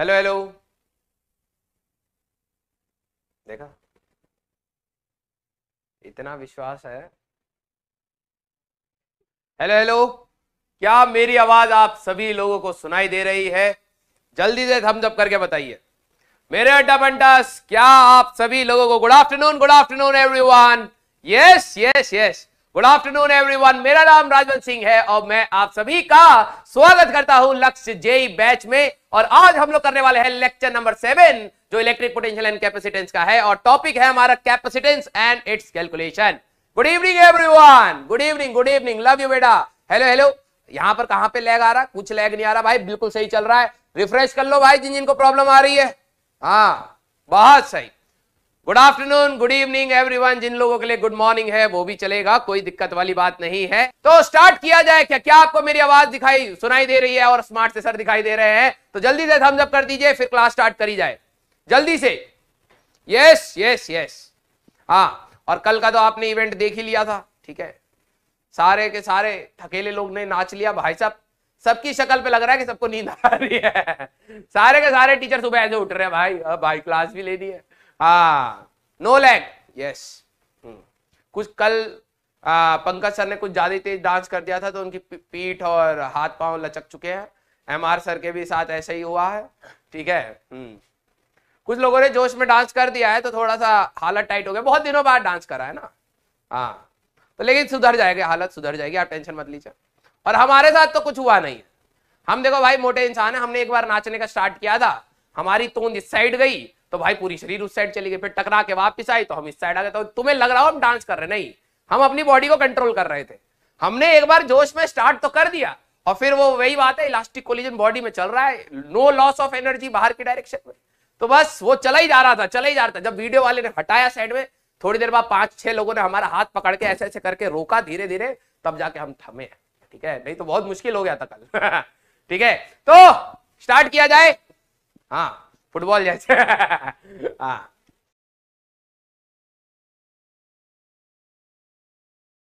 Hello hello देखा इतना विश्वास है हेलो हेलो क्या मेरी आवाज आप सभी लोगों को सुनाई दे रही है जल्दी से थम्स अप करके बताइए मेरे अड्डा पंटस क्या आप सभी लोगों को good afternoon good afternoon everyone yes yes yes good afternoon everyone मेरा नाम राजवंत सिंह है और मैं आप सभी का स्वागत करता हूं लक्ष्य जेई बैच में और आज हम लोग करने वाले हैं लेक्चर नंबर सेवन जो इलेक्ट्रिक पोटेंशियल एंड कैपेसिटेंस का है और टॉपिक है हमारा capacitance and it's calculation good evening every good evening good evening love you बेटा हेलो हेलो यहाँ पर कहां पे लैग आ रहा कुछ लैग नहीं आ रहा भाई बिल्कुल सही चल रहा है रिफ्रेश कर लो भाई जिन जिनको प्रॉब्लम आ रही है हाँ बहुत सही good afternoon good evening everyone जिन लोगों के लिए गुड मॉर्निंग है वो भी चलेगा कोई दिक्कत वाली बात नहीं है तो स्टार्ट किया जाए क्या क्या आपको मेरी आवाज दिखाई सुनाई दे रही है और स्मार्ट से सर दिखाई दे रहे हैं तो जल्दी से थम्स अप कर दीजिए फिर क्लास स्टार्ट करी जाए जल्दी से यस यस यस हाँ और कल का तो आपने इवेंट देख ही लिया था ठीक है सारे के सारे थकेले लोग ने नाच लिया भाई साहब सबकी शक्ल पे लग रहा है कि सबको नींद आ रही है सारे के सारे टीचर सुबह ऐसे उठ रहे हैं भाई अब भाई क्लास भी दी है हा नो लैग यस कुछ कल पंकज सर ने कुछ ज्यादा तेज डांस कर दिया था तो उनकी पीठ और हाथ पांव लचक चुके हैं एम आर सर के भी साथ ऐसा ही हुआ है ठीक है hmm. कुछ लोगों ने जोश में डांस कर दिया है तो थोड़ा सा हालत टाइट हो गया बहुत दिनों बाद डांस करा है ना हाँ तो लेकिन सुधर जाएगा हालत सुधर जाएगी आप टेंशन मत लीजिए और हमारे साथ तो कुछ हुआ नहीं हम देखो भाई मोटे इंसान है हमने एक बार नाचने का स्टार्ट किया था हमारी तोंद इस साइड गई तो भाई पूरी शरीर उस साइड चली गई फिर टकरा के वापिस आई तो हम इस साइड आ गए तो तुम्हें लग रहा हो हम डांस कर रहे नहीं हम अपनी बॉडी को कंट्रोल कर रहे थे हमने एक बार जोश में स्टार्ट तो कर दिया और फिर वो वही बात है इलास्टिक कोलिजन बॉडी में चल रहा है नो लॉस ऑफ एनर्जी बाहर के डायरेक्शन में तो बस वो चला ही जा रहा था चला ही जा रहा था जब वीडियो वाले ने हटाया साइड में थोड़ी देर बाद पांच छह लोगों ने हमारा हाथ पकड़ के ऐसे ऐसे करके रोका धीरे धीरे तब जाके हम थमे ठीक है नहीं तो बहुत मुश्किल हो गया था कल ठीक है तो स्टार्ट किया जाए हाँ Por olhar. ah.